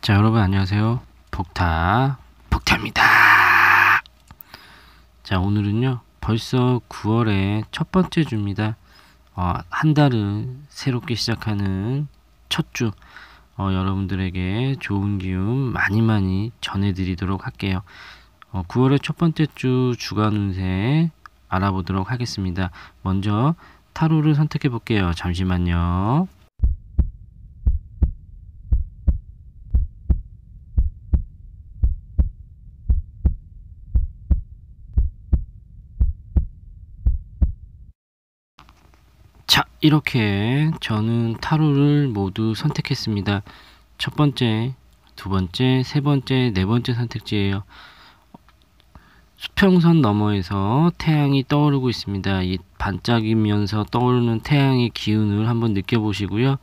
자 여러분 안녕하세요 복타복타입니다자 오늘은요 벌써 9월의 첫 번째 주입니다 어, 한 달을 새롭게 시작하는 첫주 어, 여러분들에게 좋은 기운 많이 많이 전해드리도록 할게요 어, 9월의 첫 번째 주 주간 운세 알아보도록 하겠습니다 먼저 타로를 선택해 볼게요 잠시만요 이렇게 저는 타로를 모두 선택했습니다. 첫 번째, 두 번째, 세 번째, 네 번째 선택지예요. 수평선 너머에서 태양이 떠오르고 있습니다. 이 반짝이면서 떠오르는 태양의 기운을 한번 느껴보시고요.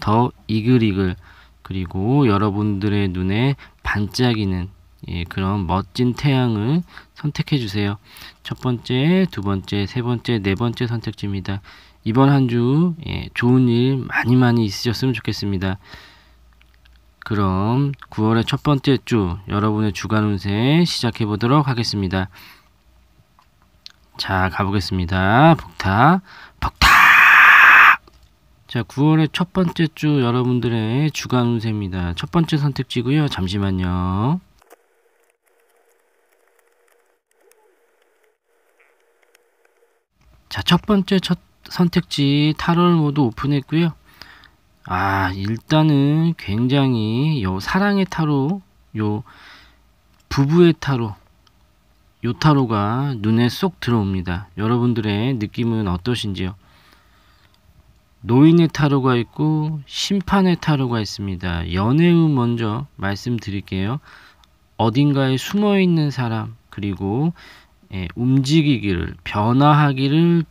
더 이글이글 그리고 여러분들의 눈에 반짝이는 예, 그런 멋진 태양을 선택해 주세요. 첫 번째, 두 번째, 세 번째, 네 번째 선택지입니다. 이번 한 주 예, 좋은 일 많이 많이 있으셨으면 좋겠습니다. 그럼 9월의 첫 번째 주 여러분의 주간 운세 시작해 보도록 하겠습니다. 자, 가보겠습니다. 복탁, 복탁! 자, 9월의 첫 번째 주 여러분들의 주간 운세입니다. 첫 번째 선택지고요. 잠시만요. 자, 첫 번째 첫 선택지 8월 모두 오픈했고요. 아 일단은 굉장히 요 사랑의 타로 요 부부의 타로 요 타로가 눈에 쏙 들어옵니다. 여러분들의 느낌은 어떠신지요? 노인의 타로가 있고 심판의 타로가 있습니다. 연애운 먼저 말씀드릴게요. 어딘가에 숨어있는 사람 그리고 예, 움직이기를 변화하기를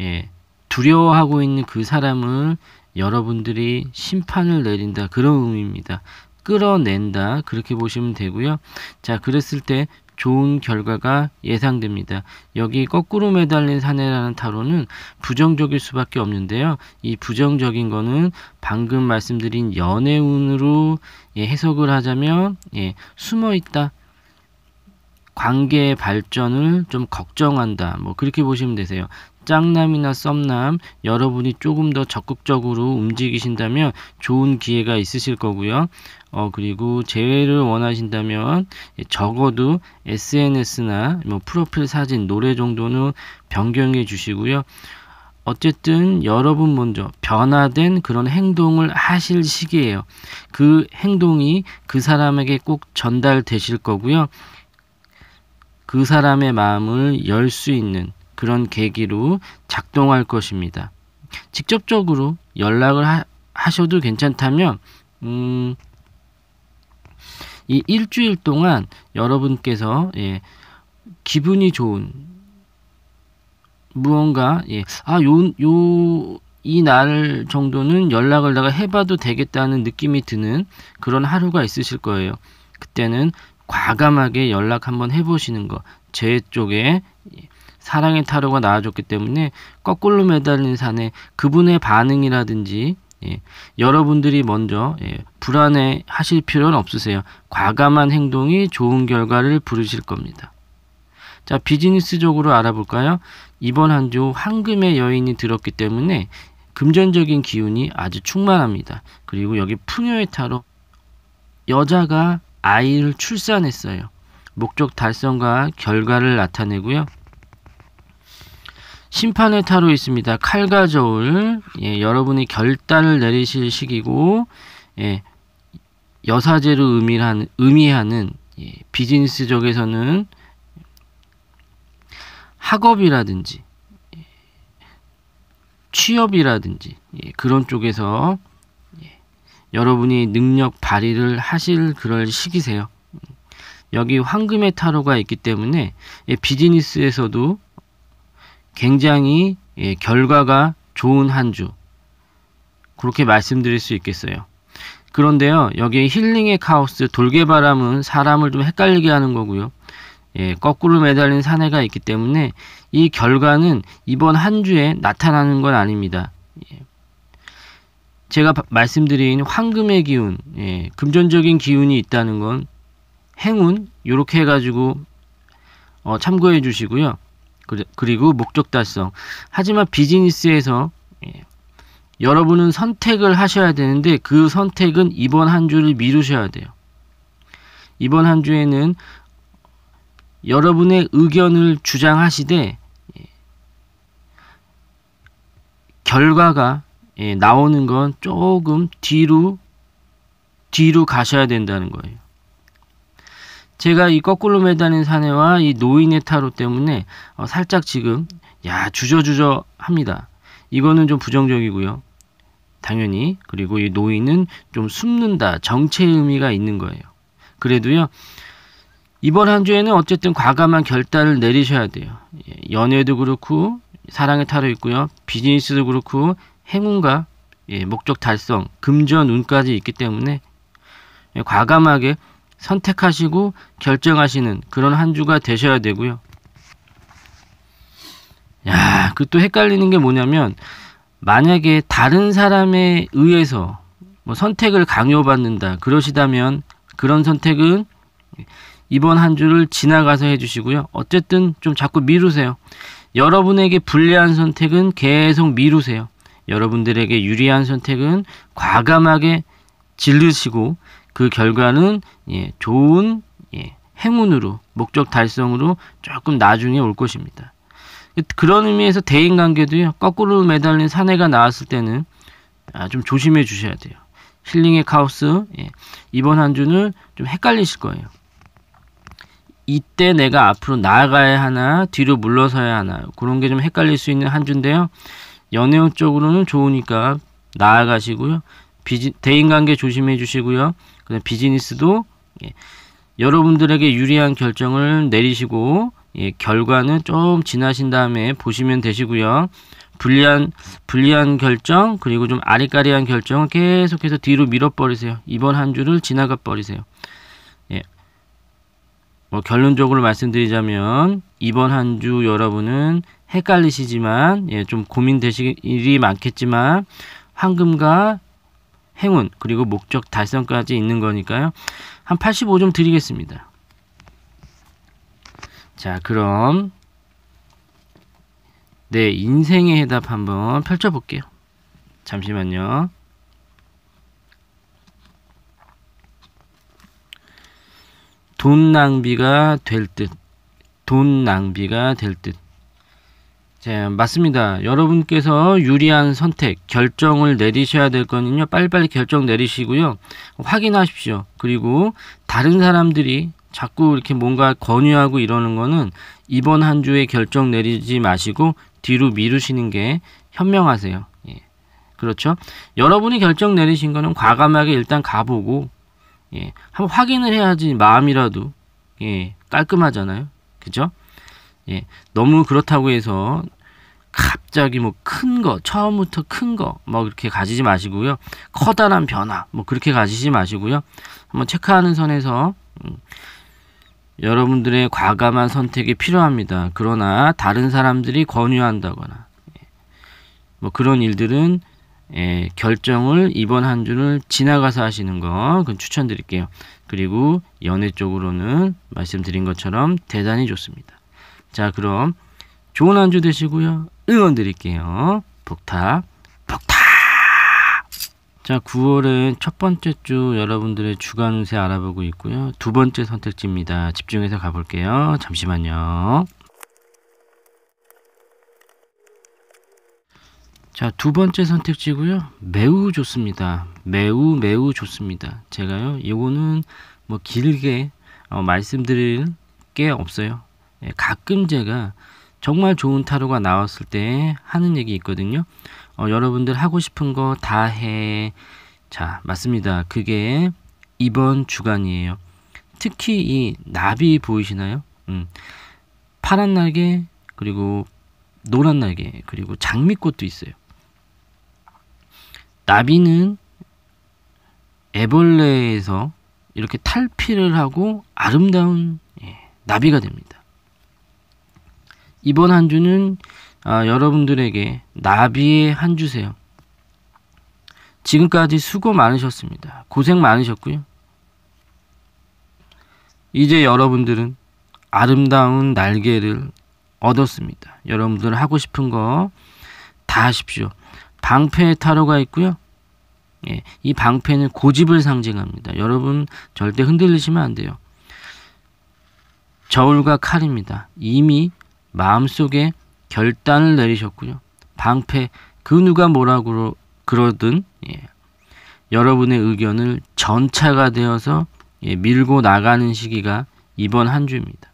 예, 두려워하고 있는 그 사람을 여러분들이 심판을 내린다 그런 의미입니다. 끌어낸다 그렇게 보시면 되고요. 자 그랬을 때 좋은 결과가 예상됩니다. 여기 거꾸로 매달린 사내라는 타로는 부정적일 수밖에 없는데요. 이 부정적인 거는 방금 말씀드린 연애운으로 예, 해석을 하자면 예, 숨어 있다. 관계의 발전을 좀 걱정한다. 뭐 그렇게 보시면 되세요. 짱남이나 썸남 여러분이 조금 더 적극적으로 움직이신다면 좋은 기회가 있으실 거고요. 어 그리고 재회를 원하신다면 적어도 SNS나 뭐 프로필 사진, 노래 정도는 변경해 주시고요. 어쨌든 여러분 먼저 변화된 그런 행동을 하실 시기예요. 그 행동이 그 사람에게 꼭 전달되실 거고요. 그 사람의 마음을 열 수 있는 그런 계기로 작동할 것입니다. 직접적으로 연락을 하, 하셔도 괜찮다면 음, 이 일주일 동안 여러분께서 예, 기분이 좋은 무언가 예, 아 요 요 이 날 정도는 연락을 내가 해봐도 되겠다는 느낌이 드는 그런 하루가 있으실 거예요. 그때는 과감하게 연락 한번 해보시는 거. 제 쪽에 사랑의 타로가 나와줬기 때문에 거꾸로 매달린 산에 그분의 반응이라든지 예, 여러분들이 먼저 예, 불안해 하실 필요는 없으세요. 과감한 행동이 좋은 결과를 부르실 겁니다. 자 비즈니스적으로 알아볼까요? 이번 한 주 황금의 여인이 들었기 때문에 금전적인 기운이 아주 충만합니다. 그리고 여기 풍요의 타로 여자가 아이를 출산했어요. 목적 달성과 결과를 나타내고요. 심판의 타로 있습니다. 칼과 저울, 예, 여러분이 결단을 내리실 시기고, 예, 여사제를 의미하는, 의미하는 예, 비즈니스적에서는 학업이라든지 예, 취업이라든지 예, 그런 쪽에서 여러분이 능력 발휘를 하실 그럴 시기세요. 여기 황금의 타로가 있기 때문에 비즈니스에서도 굉장히 예, 결과가 좋은 한 주. 그렇게 말씀드릴 수 있겠어요. 그런데요, 여기 힐링의 카오스, 돌개바람은 사람을 좀 헷갈리게 하는 거고요. 예, 거꾸로 매달린 사내가 있기 때문에 이 결과는 이번 한 주에 나타나는 건 아닙니다. 제가 말씀드린 황금의 기운, 예, 금전적인 기운이 있다는 건 행운 요렇게 해가지고 어, 참고해 주시고요. 그리고 목적 달성. 하지만 비즈니스에서 예, 여러분은 선택을 하셔야 되는데 그 선택은 이번 한 주를 미루셔야 돼요. 이번 한 주에는 여러분의 의견을 주장하시되 예, 결과가 예, 나오는 건 조금 뒤로 뒤로 가셔야 된다는 거예요. 제가 이 거꾸로 매달린 사내와 이 노인의 타로 때문에 어, 살짝 지금 야 주저주저 합니다. 이거는 좀 부정적이고요. 당연히 그리고 이 노인은 좀 숨는다 정체의 의미가 있는 거예요. 그래도요 이번 한 주에는 어쨌든 과감한 결단을 내리셔야 돼요. 예, 연애도 그렇고 사랑의 타로 있고요. 비즈니스도 그렇고 행운과 예, 목적 달성, 금전 운까지 있기 때문에 예, 과감하게 선택하시고 결정하시는 그런 한 주가 되셔야 되고요. 야, 그 또 헷갈리는 게 뭐냐면 만약에 다른 사람에 의해서 뭐 선택을 강요받는다 그러시다면 그런 선택은 이번 한 주를 지나가서 해주시고요. 어쨌든 좀 자꾸 미루세요. 여러분에게 불리한 선택은 계속 미루세요. 여러분들에게 유리한 선택은 과감하게 질르시고 그 결과는 예, 좋은 예, 행운으로 목적 달성으로 조금 나중에 올 것입니다. 그런 의미에서 대인관계도요. 거꾸로 매달린 사내가 나왔을 때는 아, 좀 조심해 주셔야 돼요. 힐링의 카오스 예, 이번 한 주는 좀 헷갈리실 거예요. 이때 내가 앞으로 나아가야 하나 뒤로 물러서야 하나 그런 게 좀 헷갈릴 수 있는 한 주인데요. 연애운 쪽으로는 좋으니까 나아가시고요. 비지, 대인관계 조심해 주시고요. 그다음 비즈니스도 예, 여러분들에게 유리한 결정을 내리시고 예, 결과는 좀 지나신 다음에 보시면 되시고요. 불리한 불리한 결정 그리고 좀 아리까리한 결정을 계속해서 뒤로 밀어버리세요. 이번 한 주를 지나가 버리세요. 예. 뭐 결론적으로 말씀드리자면 이번 한 주 여러분은 헷갈리시지만 예, 좀 고민되실 일이 많겠지만 황금과 행운 그리고 목적 달성까지 있는 거니까요. 한 85점 드리겠습니다. 자 그럼 내 네, 인생의 해답 한번 펼쳐볼게요. 잠시만요. 돈 낭비가 될 듯. 돈 낭비가 될 듯. 자, 맞습니다. 여러분께서 유리한 선택, 결정을 내리셔야 될 거는요. 빨리빨리 결정 내리시고요. 확인하십시오. 그리고 다른 사람들이 자꾸 이렇게 뭔가 권유하고 이러는 거는 이번 한 주에 결정 내리지 마시고 뒤로 미루시는 게 현명하세요. 예. 그렇죠? 여러분이 결정 내리신 거는 과감하게 일단 가보고 예. 한번 확인을 해야지 마음이라도 예. 깔끔하잖아요. 그죠? 예, 너무 그렇다고 해서 갑자기 뭐 큰 거, 처음부터 큰 거, 뭐 이렇게 가지지 마시고요. 커다란 변화, 뭐 그렇게 가지지 마시고요. 한번 체크하는 선에서 음, 여러분들의 과감한 선택이 필요합니다. 그러나 다른 사람들이 권유한다거나 예, 뭐 그런 일들은 예, 결정을 이번 한 주를 지나가서 하시는 거 그건 추천드릴게요. 그리고 연애 쪽으로는 말씀드린 것처럼 대단히 좋습니다. 자, 그럼 좋은 안주 되시고요. 응원 드릴게요. 복탑, 복탑! 자, 9월은 첫 번째 주 여러분들의 주간 운세 알아보고 있고요. 두 번째 선택지입니다. 집중해서 가볼게요. 잠시만요. 자, 두 번째 선택지고요. 매우 좋습니다. 매우 매우 좋습니다. 제가요. 이거는 뭐 길게 어, 말씀드릴 게 없어요. 예, 가끔 제가 정말 좋은 타로가 나왔을 때 하는 얘기 있거든요. 어, 여러분들 하고 싶은 거 다 해. 자, 맞습니다. 그게 이번 주간이에요. 특히 이 나비 보이시나요? 음, 파란 날개, 그리고 노란 날개, 그리고 장미꽃도 있어요. 나비는 애벌레에서 이렇게 탈피를 하고 아름다운 예, 나비가 됩니다. 이번 한 주는 아, 여러분들에게 나비의 한 주세요. 지금까지 수고 많으셨습니다. 고생 많으셨고요. 이제 여러분들은 아름다운 날개를 얻었습니다. 여러분들 하고 싶은 거 다 하십시오. 방패 의 타로가 있고요. 예, 이 방패는 고집을 상징합니다. 여러분 절대 흔들리시면 안 돼요. 저울과 칼입니다. 이미 마음속에 결단을 내리셨군요. 방패 그 누가 뭐라고 그러든 예. 여러분의 의견을 전차가 되어서 예, 밀고 나가는 시기가 이번 한 주입니다.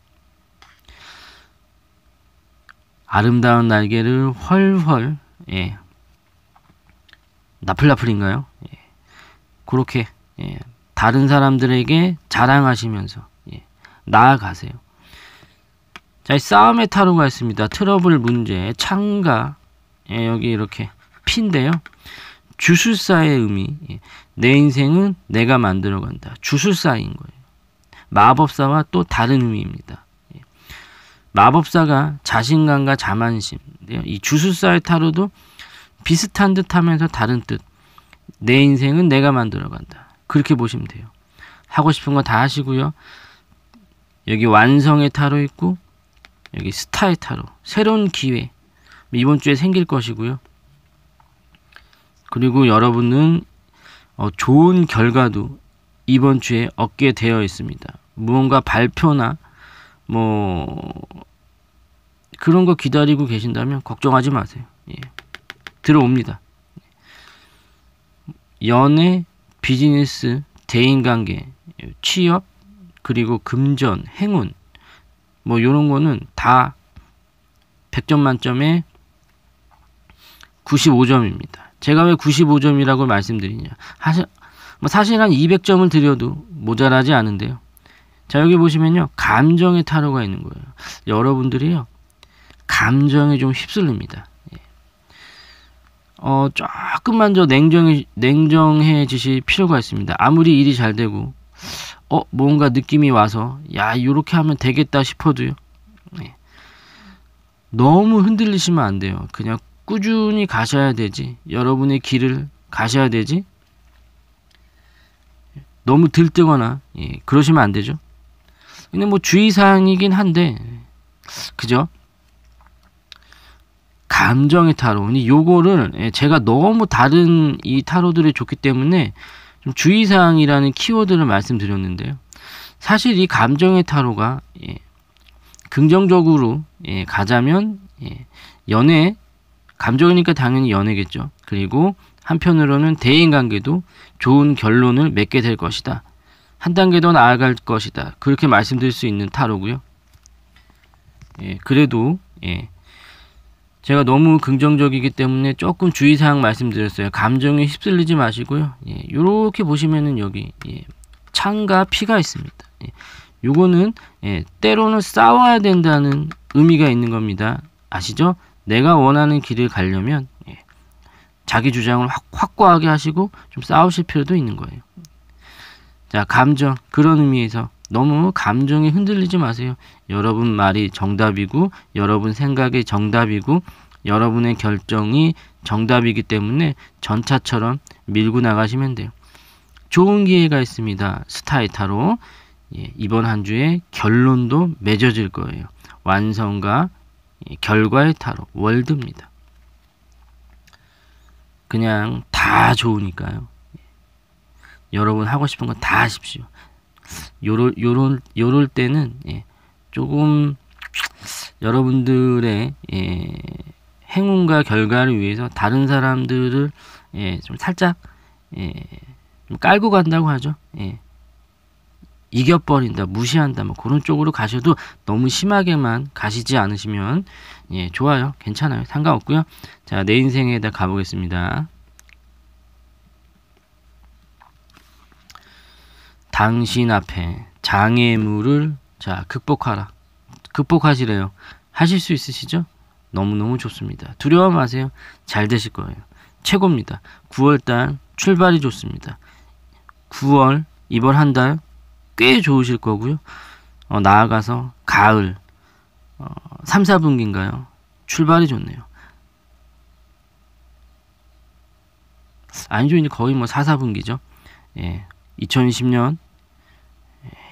아름다운 날개를 훨훨 예. 나풀나풀인가요? 예. 그렇게 예. 다른 사람들에게 자랑하시면서 예. 나아가세요. 자, 이 싸움의 타로가 있습니다. 트러블 문제, 창가, 예, 여기 이렇게 핀데요 주술사의 의미, 예, 내 인생은 내가 만들어간다. 주술사인 거예요. 마법사와 또 다른 의미입니다. 예, 마법사가 자신감과 자만심, 예, 이 주술사의 타로도 비슷한 듯 하면서 다른 뜻. 내 인생은 내가 만들어간다. 그렇게 보시면 돼요. 하고 싶은 거 다 하시고요. 여기 완성의 타로 있고 여기 스타의 타로 새로운 기회 뭐 이번 주에 생길 것이고요. 그리고 여러분은 어, 좋은 결과도 이번 주에 얻게 되어 있습니다. 무언가 발표나 뭐 그런 거 기다리고 계신다면 걱정하지 마세요. 예. 들어옵니다. 연애, 비즈니스, 대인관계, 취업, 그리고 금전, 행운, 뭐 요런 거는 다 100점 만점에 95점입니다. 제가 왜 95점이라고 말씀드리냐. 사실, 뭐 사실 한 200점을 드려도 모자라지 않은데요. 자, 여기 보시면요. 감정의 타로가 있는 거예요. 여러분들이요. 감정이좀 휩쓸립니다. 예. 어, 조금만 더 냉정해, 냉정해지실 필요가 있습니다. 아무리 일이 잘 되고, 어 뭔가 느낌이 와서 야 이렇게 하면 되겠다 싶어도요. 네. 너무 흔들리시면 안 돼요. 그냥 꾸준히 가셔야 되지. 여러분의 길을 가셔야 되지. 너무 들뜨거나 예, 그러시면 안 되죠. 근데 뭐 주의사항이긴 한데 그죠? 감정의 타로. 이 요거를 예, 제가 너무 다른 이 타로들이 좋기 때문에 주의사항이라는 키워드를 말씀드렸는데요. 사실 이 감정의 타로가 예, 긍정적으로 예, 가자면 예, 연애 감정이니까 당연히 연애겠죠. 그리고 한편으로는 대인관계도 좋은 결론을 맺게 될 것이다. 한 단계 더 나아갈 것이다. 그렇게 말씀드릴 수 있는 타로고요. 예, 그래도 예, 제가 너무 긍정적이기 때문에 조금 주의사항 말씀드렸어요. 감정에 휩쓸리지 마시고요. 예, 요렇게 보시면은 여기 예, 창과 피가 있습니다. 예, 요거는 예, 때로는 싸워야 된다는 의미가 있는 겁니다. 아시죠? 내가 원하는 길을 가려면 예, 자기 주장을 확, 확고하게 하시고 좀 싸우실 필요도 있는 거예요. 자, 감정 그런 의미에서 너무 감정에 흔들리지 마세요. 여러분 말이 정답이고 여러분 생각이 정답이고 여러분의 결정이 정답이기 때문에 전차처럼 밀고 나가시면 돼요. 좋은 기회가 있습니다. 스타이타로 예, 이번 한 주에 결론도 맺어질 거예요. 완성과 예, 결과의 타로 월드입니다. 그냥 다 좋으니까요. 여러분 하고 싶은 거 다 하십시오. 요럴 요럴 요럴 때는 예, 조금 여러분들의 예, 행운과 결과를 위해서 다른 사람들을 예, 좀 살짝 예, 좀 깔고 간다고 하죠. 예. 이겨버린다, 무시한다, 뭐 그런 쪽으로 가셔도 너무 심하게만 가시지 않으시면 예, 좋아요. 괜찮아요. 상관없고요. 자, 내 인생에다 가보겠습니다. 당신 앞에 장애물을 자, 극복하라. 극복하시래요. 하실 수 있으시죠? 너무너무 좋습니다. 두려워 마세요. 잘 되실 거예요. 최고입니다. 9월달 출발이 좋습니다. 9월 이번 한 달 꽤 좋으실 거고요. 어, 나아가서 가을 어, 3, 4분기인가요? 출발이 좋네요. 아니죠. 이제 거의 뭐 4, 4분기죠. 예. 2020년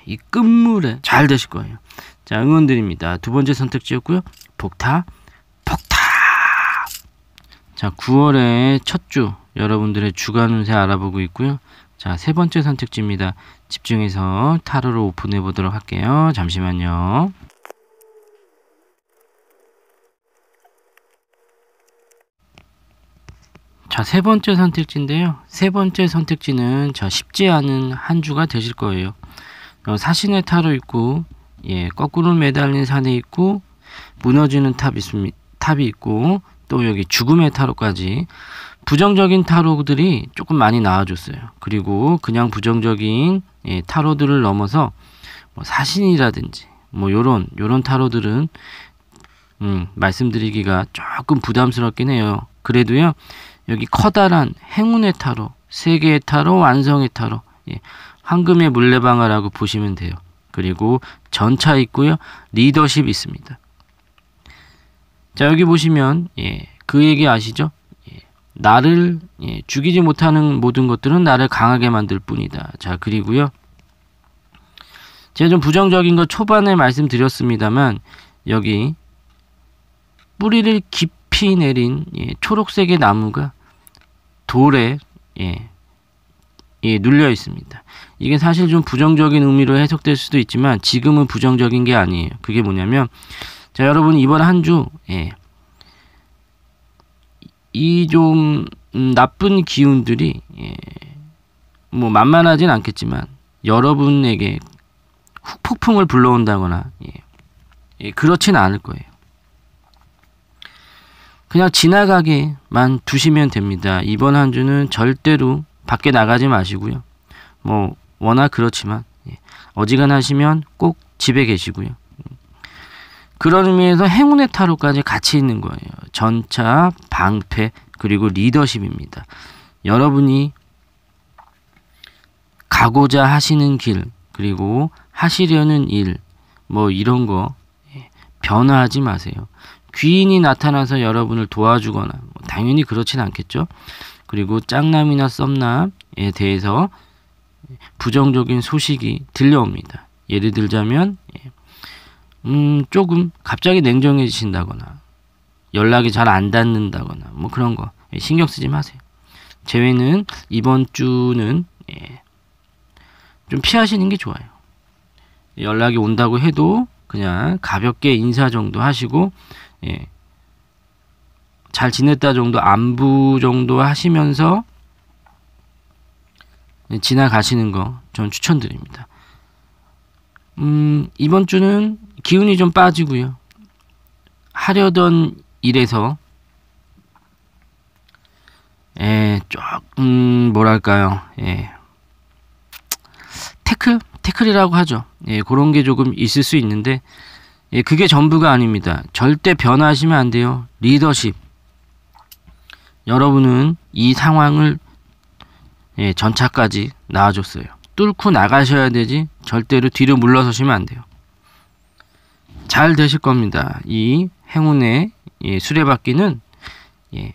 이 끝물에 잘 되실 거예요. 자, 응원드립니다. 두 번째 선택지였고요. 복타, 폭타. 자, 9월의 첫 주 여러분들의 주간 운세 알아보고 있고요. 자, 세 번째 선택지입니다. 집중해서 타로로 오픈해 보도록 할게요. 잠시만요. 자, 세 번째 선택지인데요. 세 번째 선택지는 저 쉽지 않은 한 주가 되실 거예요. 어, 사신의 타로 있고 예, 거꾸로 매달린 산이 있고 무너지는 탑 있습니다. 탑이 있고 또 여기 죽음의 타로까지 부정적인 타로들이 조금 많이 나와줬어요. 그리고 그냥 부정적인 예, 타로들을 넘어서 뭐 사신이라든지 뭐 요런 요런 타로들은 음, 말씀드리기가 조금 부담스럽긴 해요. 그래도요 여기 커다란 행운의 타로, 세계의 타로, 완성의 타로 예, 황금의 물레방아라고 보시면 돼요. 그리고 전차 있고요. 리더십 있습니다. 자 여기 보시면 예, 그 얘기 아시죠? 예, 나를 예, 죽이지 못하는 모든 것들은 나를 강하게 만들 뿐이다. 자 그리고요. 제가 좀 부정적인 거 초반에 말씀드렸습니다만 여기 뿌리를 깊이 내린 예, 초록색의 나무가 돌에 예, 예, 눌려 있습니다. 이게 사실 좀 부정적인 의미로 해석될 수도 있지만 지금은 부정적인 게 아니에요. 그게 뭐냐면 자 여러분 이번 한 주 예, 이좀 음, 나쁜 기운들이 예, 뭐 만만하진 않겠지만 여러분에게 폭풍을 불러온다거나 예, 예, 그렇진 않을 거예요. 그냥 지나가게만 두시면 됩니다. 이번 한 주는 절대로 밖에 나가지 마시고요. 뭐 워낙 그렇지만 예. 어지간하시면 꼭 집에 계시고요. 그런 의미에서 행운의 타로까지 같이 있는 거예요. 전차, 방패, 그리고 리더십입니다. 여러분이 가고자 하시는 길, 그리고 하시려는 일, 뭐 이런 거 예. 변화하지 마세요. 귀인이 나타나서 여러분을 도와주거나 뭐 당연히 그렇진 않겠죠. 그리고 짝남이나 썸남에 대해서 부정적인 소식이 들려옵니다. 예를 들자면 예, 음, 조금 갑자기 냉정해지신다거나 연락이 잘 안 닿는다거나 뭐 그런 거 예, 신경 쓰지 마세요. 제외는 이번 주는 예, 좀 피하시는 게 좋아요. 연락이 온다고 해도 그냥 가볍게 인사 정도 하시고 예, 잘 지냈다 정도 안부 정도 하시면서 네, 지나가시는 거 전 추천드립니다. 음, 이번 주는 기운이 좀 빠지고요. 하려던 일에서 예, 조금 뭐랄까요? 예. 태클, 태클이라고 하죠. 예, 그런 게 조금 있을 수 있는데 예, 그게 전부가 아닙니다. 절대 변하시면 안 돼요. 리더십 여러분은 이 상황을 예, 전차까지 나와줬어요. 뚫고 나가셔야 되지 절대로 뒤로 물러서시면 안 돼요. 잘 되실 겁니다. 이 행운의 예, 수레바퀴는 예,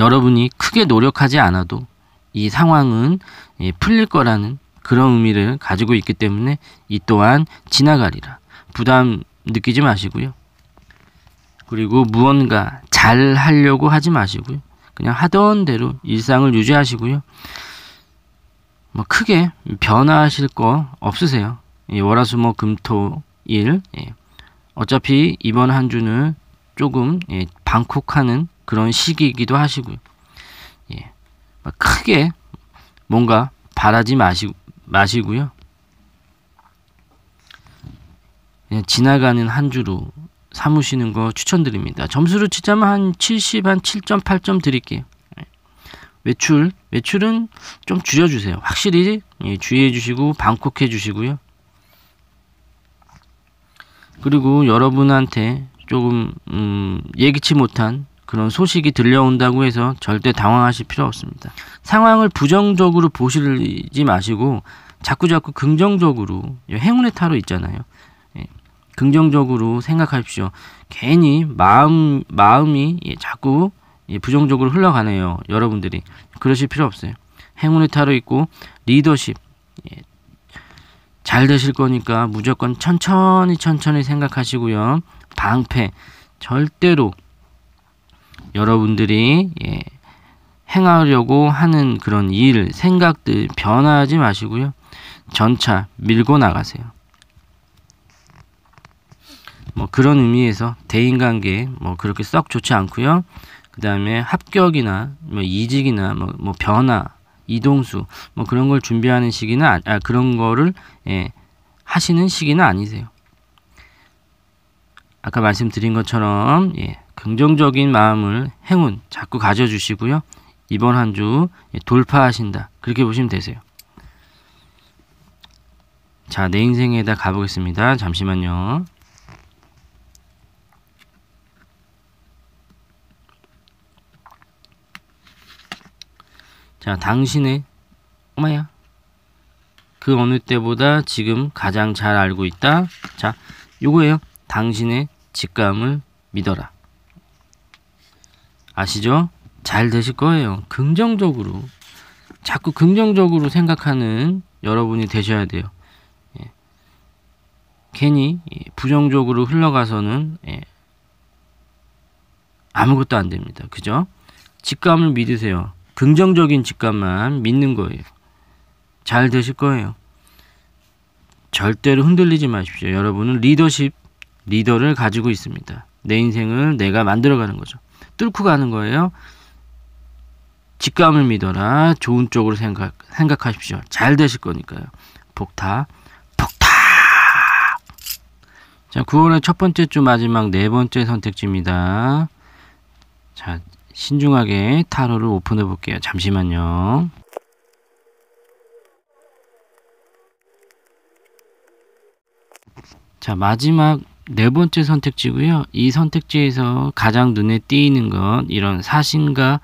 여러분이 크게 노력하지 않아도 이 상황은 예, 풀릴 거라는 그런 의미를 가지고 있기 때문에 이 또한 지나가리라 부담 느끼지 마시고요. 그리고 무언가 잘 하려고 하지 마시고요. 그냥 하던 대로 일상을 유지하시고요. 뭐 크게 변화하실 거 없으세요. 예, 월화수목 금토일 예. 어차피 이번 한 주는 조금 예, 방콕하는 그런 시기이기도 하시고요. 예, 뭐 크게 뭔가 바라지 마시, 마시고요. 그냥 지나가는 한 주로 삼으시는 거 추천드립니다. 점수로 치자면 한 70, 한 7.8점 드릴게요. 네. 외출, 외출은 좀 줄여주세요. 확실히 예, 주의해 주시고 방콕해 주시고요. 그리고 여러분한테 조금 음, 예기치 못한 그런 소식이 들려온다고 해서 절대 당황하실 필요 없습니다. 상황을 부정적으로 보시지 마시고 자꾸자꾸 긍정적으로 행운의 타로 있잖아요. 긍정적으로 생각하십시오. 괜히 마음 마음이 예, 자꾸 예, 부정적으로 흘러가네요. 여러분들이 그러실 필요 없어요. 행운의 타로 있고 리더십 예, 잘 되실 거니까 무조건 천천히 천천히 생각하시고요. 방패 절대로 여러분들이 예, 행하려고 하는 그런 일, 생각들 변하지 마시고요. 전차 밀고 나가세요. 뭐 그런 의미에서 대인관계 뭐 그렇게 썩 좋지 않고요. 그 다음에 합격이나 뭐 이직이나 뭐, 뭐 변화, 이동수 뭐 그런 걸 준비하는 시기는 아, 아, 그런 거를 예, 하시는 시기는 아니세요. 아까 말씀드린 것처럼 예, 긍정적인 마음을 행운 자꾸 가져주시고요. 이번 한주 예, 돌파하신다 그렇게 보시면 되세요. 자, 내 인생에다 가보겠습니다. 잠시만요. 자, 당신의 엄마야. 그 어느 때보다 지금 가장 잘 알고 있다. 자, 요거예요. 당신의 직감을 믿어라. 아시죠? 잘 되실 거예요. 긍정적으로. 자꾸 긍정적으로 생각하는 여러분이 되셔야 돼요. 예. 괜히 예, 부정적으로 흘러가서는 예. 아무것도 안 됩니다. 그죠? 직감을 믿으세요. 긍정적인 직감만 믿는 거예요. 잘 되실 거예요. 절대로 흔들리지 마십시오. 여러분은 리더십, 리더를 가지고 있습니다. 내 인생을 내가 만들어가는 거죠. 뚫고 가는 거예요. 직감을 믿어라. 좋은 쪽으로 생각, 생각하십시오. 잘 되실 거니까요. 폭타, 폭타! 자, 9월의 첫 번째 주 마지막 네 번째 선택지입니다. 자, 신중하게 타로를 오픈해 볼게요. 잠시만요. 자, 마지막 네 번째 선택지고요. 이 선택지에서 가장 눈에 띄는 건 이런 사신과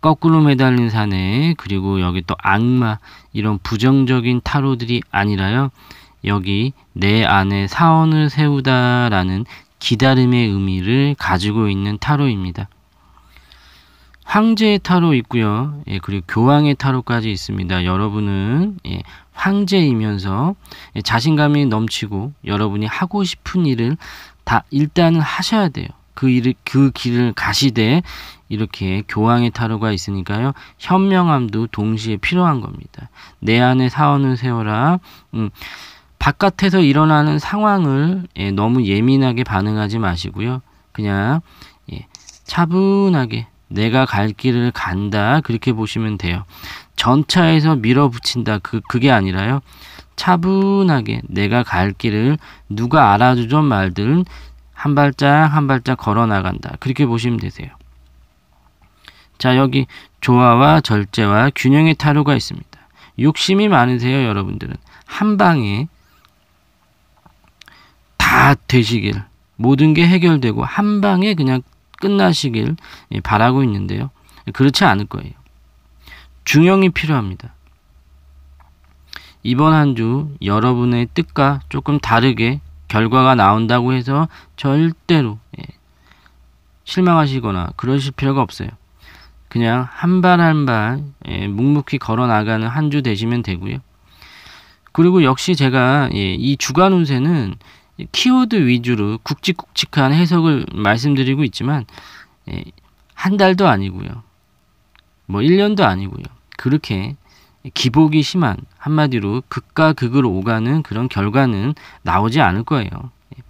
거꾸로 매달린 사내 그리고 여기 또 악마 이런 부정적인 타로들이 아니라요. 여기 내 안에 사원을 세우다라는 기다림의 의미를 가지고 있는 타로입니다. 황제의 타로 있고요. 예, 그리고 교황의 타로까지 있습니다. 여러분은 예, 황제이면서 예, 자신감이 넘치고 여러분이 하고 싶은 일을 다 일단은 하셔야 돼요. 그, 일, 그 길을 가시되 이렇게 교황의 타로가 있으니까요. 현명함도 동시에 필요한 겁니다. 내 안에 사원을 세워라. 음, 바깥에서 일어나는 상황을 예, 너무 예민하게 반응하지 마시고요. 그냥 예, 차분하게 내가 갈 길을 간다 그렇게 보시면 돼요. 전차에서 밀어붙인다 그 그게 아니라요. 차분하게 내가 갈 길을 누가 알아주던 말들한 발짝 한 발짝 걸어 나간다 그렇게 보시면 되세요. 자 여기 조화와 절제와 균형의 타로가 있습니다. 욕심이 많으세요 여러분들은 한 방에 다 되시길 모든 게 해결되고 한 방에 그냥 끝나시길 예, 바라고 있는데요. 그렇지 않을 거예요. 중형이 필요합니다. 이번 한 주 여러분의 뜻과 조금 다르게 결과가 나온다고 해서 절대로 예, 실망하시거나 그러실 필요가 없어요. 그냥 한 발 한발 예, 묵묵히 걸어 나가는 한 주 되시면 되고요. 그리고 역시 제가 이 주간 운세는 키워드 위주로 굵직굵직한 해석을 말씀드리고 있지만 예, 한 달도 아니고요. 뭐 1년도 아니고요. 그렇게 기복이 심한 한마디로 극과 극으로 오가는 그런 결과는 나오지 않을 거예요. 예,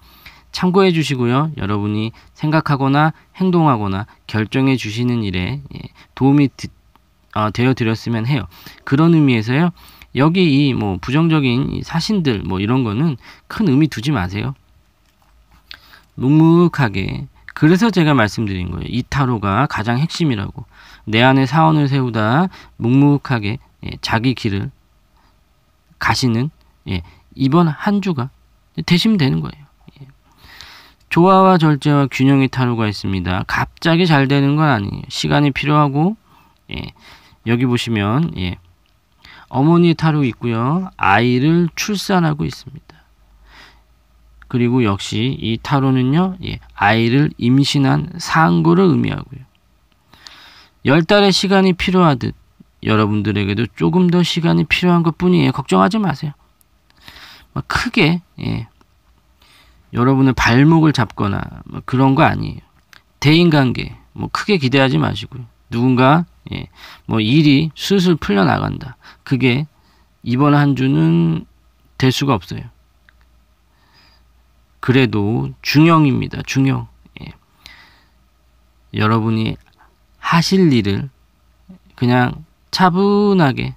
참고해 주시고요. 여러분이 생각하거나 행동하거나 결정해 주시는 일에 예, 도움이 어, 되어 드렸으면 해요. 그런 의미에서요. 여기 이 뭐 부정적인 사신들 뭐 이런 거는 큰 의미 두지 마세요. 묵묵하게 그래서 제가 말씀드린 거예요. 이타로가 가장 핵심이라고. 내 안에 사원을 세우다 묵묵하게 예, 자기 길을 가시는 예, 이번 한 주가 되시면 되는 거예요. 예. 조화와 절제와 균형의 타로가 있습니다. 갑자기 잘 되는 건 아니에요. 시간이 필요하고 예, 여기 보시면 예, 어머니 타로 있고요. 아이를 출산하고 있습니다. 그리고 역시 이 타로는요. 예, 아이를 임신한 상고를 의미하고요. 열 달의 시간이 필요하듯 여러분들에게도 조금 더 시간이 필요한 것뿐이에요. 걱정하지 마세요. 뭐 크게 예, 여러분의 발목을 잡거나 뭐 그런 거 아니에요. 대인관계 뭐 크게 기대하지 마시고요. 누군가 예. 뭐 일이 슬슬 풀려나간다. 그게 이번 한 주는 될 수가 없어요. 그래도 중형입니다. 중형. 예. 여러분이 하실 일을 그냥 차분하게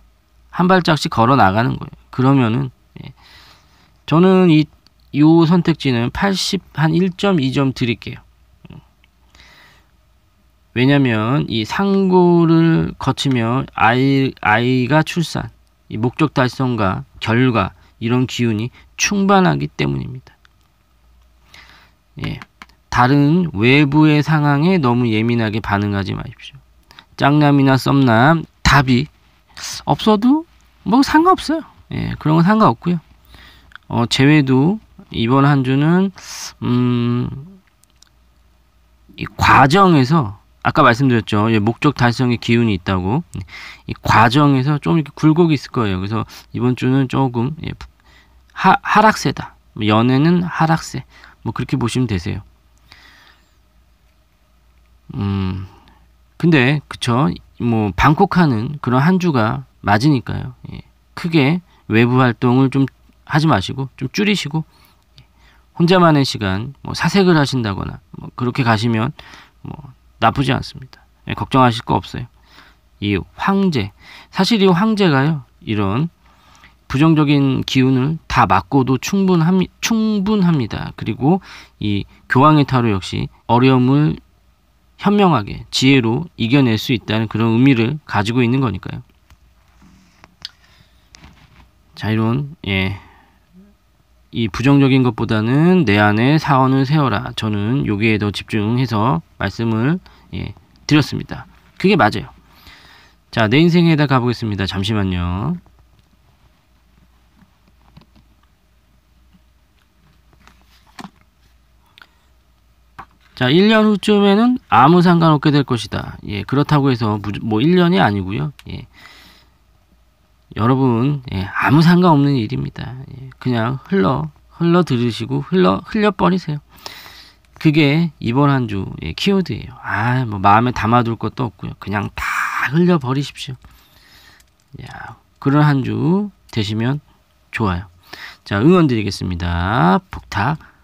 한 발짝씩 걸어 나가는 거예요. 그러면은 예. 저는 이 요 선택지는 80 한 1.2점 드릴게요. 왜냐면 이 상고를 거치며 아이, 아이가 출산, 이 목적 달성과 결과 이런 기운이 충만하기 때문입니다. 예. 다른 외부의 상황에 너무 예민하게 반응하지 마십시오. 짱남이나 썸남 답이 없어도 뭐 상관없어요. 예, 그런 건 상관없고요. 어, 제외도 이번 한 주는 음, 이 과정에서 아까 말씀드렸죠. 예, 목적 달성의 기운이 있다고. 이 과정에서 좀 이렇게 굴곡이 있을 거예요. 그래서 이번 주는 조금 예, 하, 하락세다. 뭐 연애는 하락세. 뭐 그렇게 보시면 되세요. 음. 근데 그쵸 뭐 방콕하는 그런 한 주가 맞으니까요. 예. 크게 외부 활동을 좀 하지 마시고 좀 줄이시고 혼자만의 시간 뭐 사색을 하신다거나 뭐 그렇게 가시면 뭐 나쁘지 않습니다. 예, 걱정하실 거 없어요. 이 황제 사실 이 황제가요 이런 부정적인 기운을 다 막고도 충분함, 충분합니다. 그리고 이 교황의 타로 역시 어려움을 현명하게 지혜로 이겨낼 수 있다는 그런 의미를 가지고 있는 거니까요. 자 이런 예이 부정적인 것보다는 내 안에 사원을 세워라. 저는 여기에 더 집중해서 말씀을 예, 드렸습니다. 그게 맞아요. 자, 내 인생에다 가보겠습니다. 잠시만요. 자, 1년 후쯤에는 아무 상관없게 될 것이다. 예, 그렇다고 해서 뭐 1년이 아니고요. 예. 여러분 예, 아무 상관없는 일입니다. 예, 그냥 흘러 흘러 들으시고 흘러 흘려 버리세요. 그게 이번 한 주의 예, 키워드예요. 아, 뭐 마음에 담아둘 것도 없고요. 그냥 다 흘려 버리십시오. 야, 그런 한 주 되시면 좋아요. 자, 응원 드리겠습니다. 북탁